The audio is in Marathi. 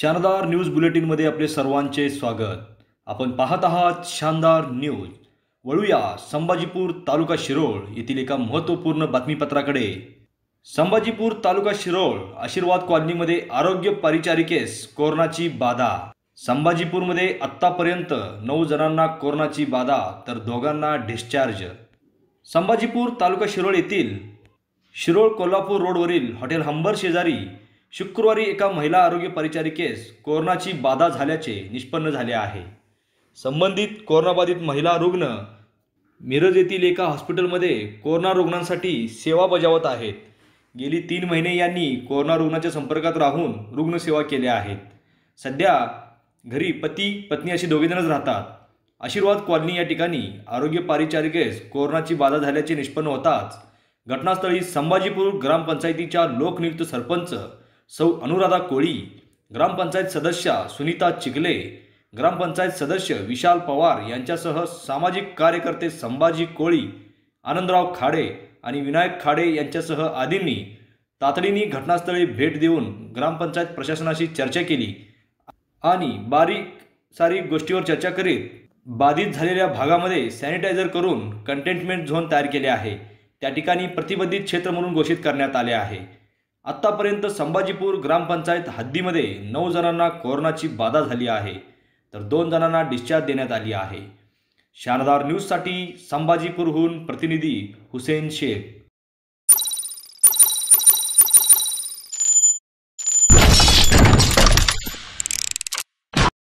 शानदार न्यूज मध्ये आपले सर्वांचे स्वागत आपण पाहत आहात शानदार न्यूज वळूया संभाजीपूर तालुका शिरोळ येथील एका महत्त्वपूर्ण बातमीपत्राकडे संभाजीपूर तालुका शिरोळ आशीर्वाद कॉलनीमध्ये आरोग्य परिचारिकेस कोरोनाची बाधा संभाजीपूरमध्ये आत्तापर्यंत नऊ जणांना कोरोनाची बाधा तर दोघांना डिस्चार्ज संभाजीपूर तालुका शिरोळ येथील शिरोळ कोल्हापूर रोडवरील हॉटेल हंबर शेजारी शुक्रवारी एका महिला आरोग्य परिचारिकेस कोरोनाची बाधा झाल्याचे निष्पन्न झाले आहे संबंधित कोरोनाबाधित महिला रुग्ण मिरज येथील एका हॉस्पिटलमध्ये कोरोना रुग्णांसाठी सेवा बजावत आहेत गेली तीन महिने यांनी कोरोना रुग्णाच्या संपर्कात राहून रुग्णसेवा केल्या आहेत सध्या घरी पती पत्नी अशी दोघेजणच राहतात आशीर्वाद कॉलनी या ठिकाणी आरोग्य पारिचारिकेस कोरोनाची बाधा झाल्याचे निष्पन्न होताच घटनास्थळी संभाजीपूर ग्रामपंचायतीच्या लोकनियुक्त सरपंच सौ अनुराधा कोळी ग्रामपंचायत सदस्य सुनीता चिगले ग्रामपंचायत सदस्य विशाल पवार यांच्यासह सामाजिक कार्यकर्ते संभाजी कोळी आनंदराव खाडे आणि विनायक खाडे यांच्यासह आदींनी तातडीने घटनास्थळी भेट देऊन ग्रामपंचायत प्रशासनाशी चर्चा केली आणि बारीक सारी गोष्टीवर चर्चा करीत बाधित झालेल्या भागामध्ये सॅनिटायझर करून कंटेनमेंट झोन तयार केले आहे त्या ठिकाणी प्रतिबंधित क्षेत्र म्हणून घोषित करण्यात आले आहे आत्तापर्यंत संभाजीपूर ग्रामपंचायत हद्दीमध्ये नऊ जणांना कोरोनाची बाधा झाली आहे तर दोन जणांना डिस्चार्ज देण्यात आली आहे शारदार न्यूजसाठी संभाजीपूरहून प्रतिनिधी हुसेन शेख